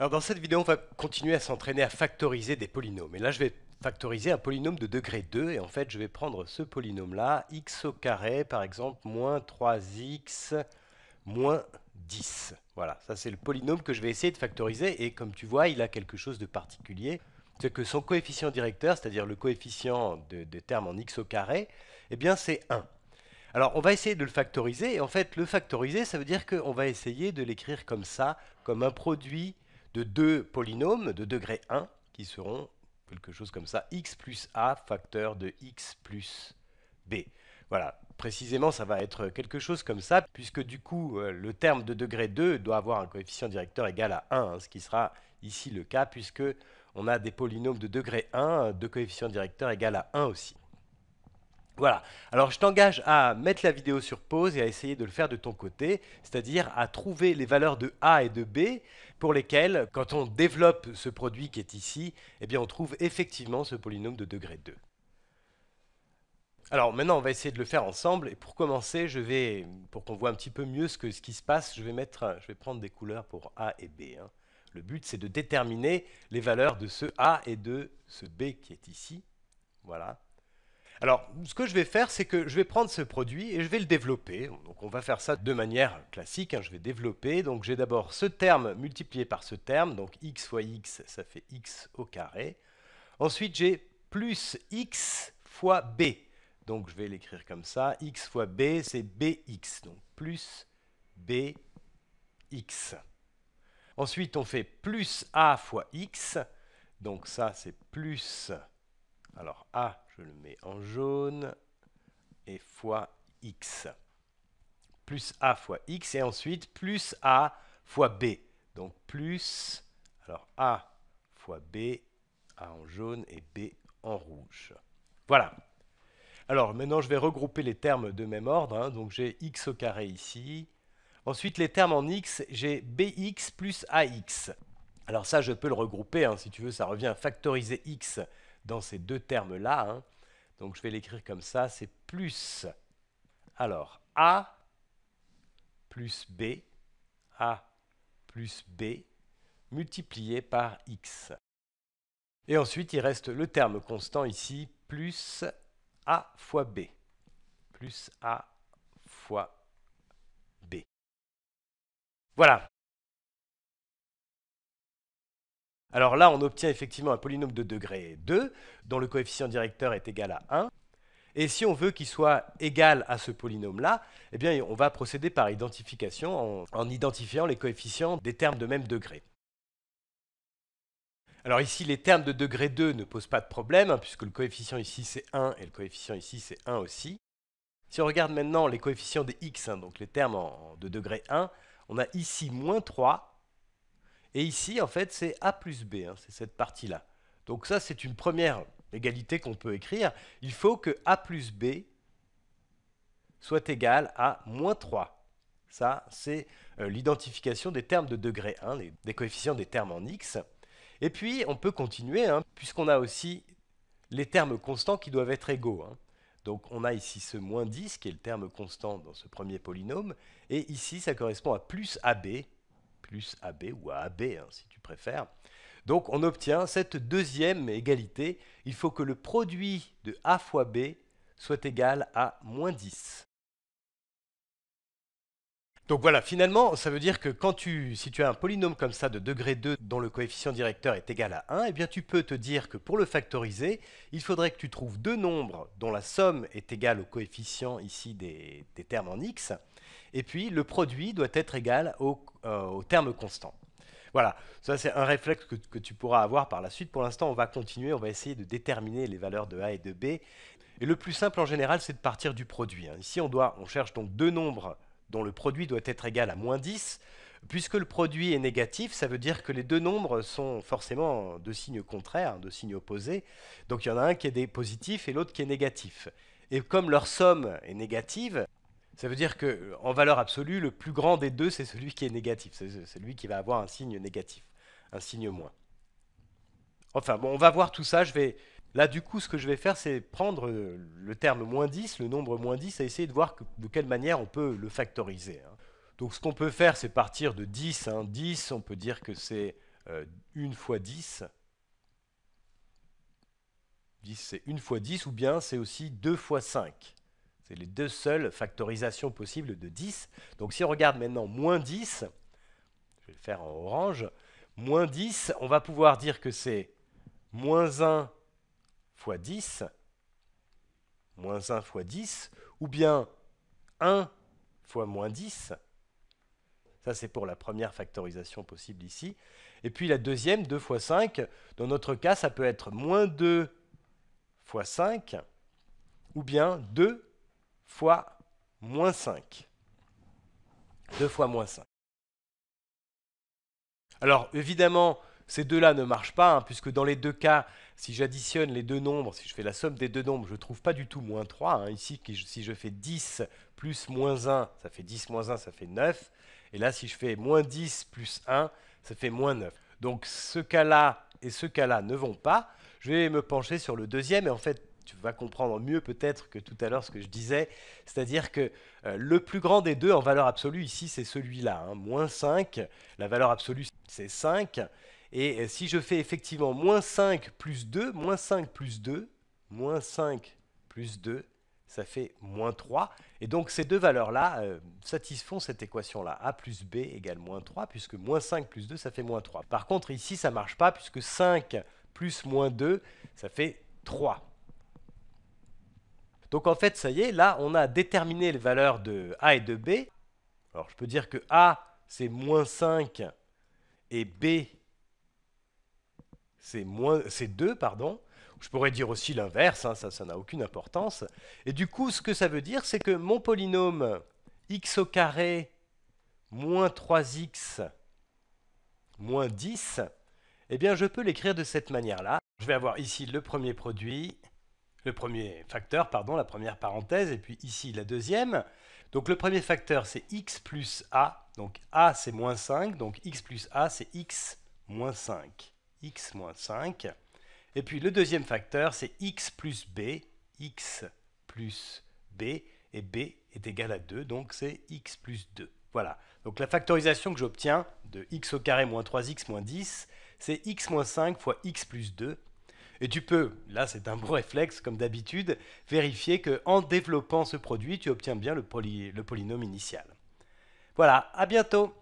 Alors dans cette vidéo, on va continuer à s'entraîner à factoriser des polynômes. Et là, je vais factoriser un polynôme de degré 2. Et en fait, je vais prendre ce polynôme-là, x au carré, par exemple, moins 3x, moins 10. Voilà, ça c'est le polynôme que je vais essayer de factoriser. Et comme tu vois, il a quelque chose de particulier. C'est que son coefficient directeur, c'est-à-dire le coefficient de, termes en x au carré, eh bien c'est 1. Alors on va essayer de le factoriser. Et en fait, le factoriser, ça veut dire qu'on va essayer de l'écrire comme ça, comme un produit de deux polynômes de degré 1 qui seront quelque chose comme ça, x plus a facteur de x plus b. Voilà, précisément ça va être quelque chose comme ça, puisque du coup euh, le terme de degré 2 doit avoir un coefficient directeur égal à 1, hein, ce qui sera ici le cas, puisque on a des polynômes de degré 1, de coefficient directeur égal à 1 aussi. Voilà, alors je t'engage à mettre la vidéo sur pause et à essayer de le faire de ton côté, c'est-à-dire à trouver les valeurs de A et de B pour lesquelles, quand on développe ce produit qui est ici, eh bien on trouve effectivement ce polynôme de degré 2. Alors maintenant, on va essayer de le faire ensemble. Et pour commencer, je vais, pour qu'on voit un petit peu mieux ce, que, qui se passe, je vais, mettre, je vais prendre des couleurs pour A et B. Hein. Le but, c'est de déterminer les valeurs de ce A et de ce B qui est ici. Voilà. Alors, ce que je vais faire, c'est que je vais prendre ce produit et je vais le développer. Donc, on va faire ça de manière classique. Hein. Je vais développer. Donc, j'ai d'abord ce terme multiplié par ce terme. Donc, x fois x, ça fait x au carré. Ensuite, j'ai plus x fois b. Donc, je vais l'écrire comme ça. x fois b, c'est bx. Donc, plus bx. Ensuite, on fait plus a fois x. Donc, ça, c'est plus alors A, je le mets en jaune, et fois X. Plus A fois X, et ensuite plus A fois B. Donc plus, alors A fois B, A en jaune et B en rouge. Voilà. Alors maintenant, je vais regrouper les termes de même ordre. Hein. Donc j'ai x au carré ici. Ensuite, les termes en x, j'ai bx plus ax. Alors ça, je peux le regrouper. Hein. Si tu veux, ça revient à factoriser x dans ces deux termes-là. Hein. Donc je vais l'écrire comme ça, c'est plus. Alors, A plus B, A plus B, multiplié par X. Et ensuite, il reste le terme constant ici, plus A fois B. Plus A fois B. Voilà, Alors là, on obtient effectivement un polynôme de degré 2, dont le coefficient directeur est égal à 1. Et si on veut qu'il soit égal à ce polynôme-là, eh bien, on va procéder par identification en, identifiant les coefficients des termes de même degré. Alors ici, les termes de degré 2 ne posent pas de problème, hein, puisque le coefficient ici c'est 1 et le coefficient ici c'est 1 aussi. Si on regarde maintenant les coefficients des x, hein, donc les termes de degré 1, on a ici moins 3 et ici, en fait, c'est A plus B, hein, c'est cette partie-là. Donc ça, c'est une première égalité qu'on peut écrire. Il faut que A plus B soit égal à moins 3. Ça, c'est euh, l'identification des termes de degré 1, des coefficients des termes en x. Et puis, on peut continuer, hein, puisqu'on a aussi les termes constants qui doivent être égaux. Hein. Donc on a ici ce moins 10 qui est le terme constant dans ce premier polynôme, et ici ça correspond à plus AB plus AB ou AB hein, si tu préfères. Donc on obtient cette deuxième égalité. Il faut que le produit de A fois B soit égal à moins 10. Donc voilà, finalement, ça veut dire que quand tu, si tu as un polynôme comme ça de degré 2 dont le coefficient directeur est égal à 1, eh bien tu peux te dire que pour le factoriser, il faudrait que tu trouves deux nombres dont la somme est égale au coefficient ici des, termes en x, et puis le produit doit être égal euh, au, terme constant. Voilà, ça c'est un réflexe que, que tu pourras avoir par la suite. Pour l'instant, on va continuer, on va essayer de déterminer les valeurs de A et de B. Et le plus simple en général, c'est de partir du produit. Hein. Ici, on, doit, on cherche donc deux nombres dont le produit doit être égal à moins 10. Puisque le produit est négatif, ça veut dire que les deux nombres sont forcément de signes contraires, de signes opposés. Donc il y en a un qui est positif et l'autre qui est négatif. Et comme leur somme est négative, ça veut dire qu'en valeur absolue, le plus grand des deux, c'est celui qui est négatif. C'est celui qui va avoir un signe négatif, un signe moins. Enfin bon, on va voir tout ça. Je vais, Là, du coup, ce que je vais faire, c'est prendre euh, le terme moins 10, le nombre moins 10, et essayer de voir de quelle manière on peut le factoriser. Hein. Donc, ce qu'on peut faire, c'est partir de 10. Hein. 10, on peut dire que c'est 1 euh, fois 10. 10, c'est 1 fois 10, ou bien c'est aussi 2 fois 5. C'est les deux seules factorisations possibles de 10. Donc, si on regarde maintenant moins 10, je vais le faire en orange, moins 10, on va pouvoir dire que c'est moins 1 fois 10, moins 1 fois 10, ou bien 1 fois moins 10. Ça, c'est pour la première factorisation possible ici. Et puis la deuxième, 2 fois 5, dans notre cas, ça peut être moins 2 fois 5, ou bien 2 fois moins 5. 2 fois moins 5. Alors, évidemment, ces deux-là ne marchent pas, hein, puisque dans les deux cas, si j'additionne les deux nombres, si je fais la somme des deux nombres, je ne trouve pas du tout moins 3. Hein. Ici, si je fais 10 plus moins 1, ça fait 10 moins 1, ça fait 9. Et là, si je fais moins 10 plus 1, ça fait moins 9. Donc ce cas-là et ce cas-là ne vont pas. Je vais me pencher sur le deuxième, et en fait, tu vas comprendre mieux peut-être que tout à l'heure ce que je disais, c'est-à-dire que euh, le plus grand des deux en valeur absolue ici, c'est celui-là, hein. moins 5, la valeur absolue c'est 5, et euh, si je fais effectivement moins 5 plus 2, moins 5 plus 2, moins 5 plus 2, ça fait moins 3. Et donc ces deux valeurs-là euh, satisfont cette équation-là. A plus B égale moins 3, puisque moins 5 plus 2, ça fait moins 3. Par contre, ici, ça ne marche pas, puisque 5 plus moins 2, ça fait 3. Donc en fait, ça y est, là, on a déterminé les valeurs de A et de B. Alors je peux dire que A, c'est moins 5, et B, c'est moins, c'est 2, pardon. Je pourrais dire aussi l'inverse, hein, ça, ça n'a aucune importance. Et du coup, ce que ça veut dire, c'est que mon polynôme x au carré moins 3x moins 10, eh bien, je peux l'écrire de cette manière-là. Je vais avoir ici le premier produit, le premier facteur, pardon, la première parenthèse, et puis ici la deuxième. Donc le premier facteur, c'est x plus a, donc a c'est moins 5, donc x plus a, c'est x moins 5 x moins 5. Et puis le deuxième facteur, c'est x plus b, x plus b, et b est égal à 2, donc c'est x plus 2. Voilà, donc la factorisation que j'obtiens de x au carré moins 3x moins 10, c'est x moins 5 fois x plus 2. Et tu peux, là c'est un bon réflexe comme d'habitude, vérifier qu'en développant ce produit, tu obtiens bien le polynôme initial. Voilà, à bientôt